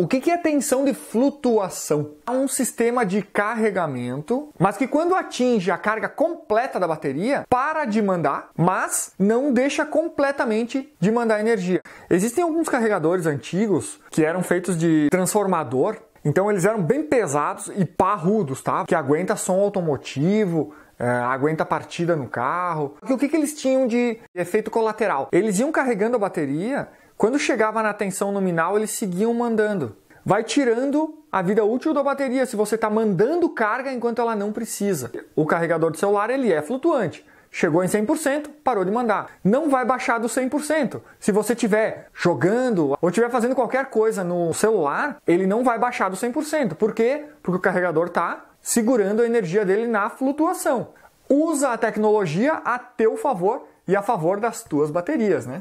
O que é tensão de flutuação? É um sistema de carregamento, mas que quando atinge a carga completa da bateria, para de mandar, mas não deixa completamente de mandar energia. Existem alguns carregadores antigos que eram feitos de transformador, então eles eram bem pesados e parrudos, tá? Que aguenta som automotivo, é, aguenta a partida no carro. E o que, que eles tinham de efeito colateral? Eles iam carregando a bateria, quando chegava na tensão nominal, eles seguiam mandando. Vai tirando a vida útil da bateria se você está mandando carga enquanto ela não precisa. O carregador de celular ele é flutuante. Chegou em 100%, parou de mandar. Não vai baixar do 100%. Se você estiver jogando ou estiver fazendo qualquer coisa no celular, ele não vai baixar do 100%. Por quê? Porque o carregador está segurando a energia dele na flutuação. Usa a tecnologia a teu favor e a favor das tuas baterias, né?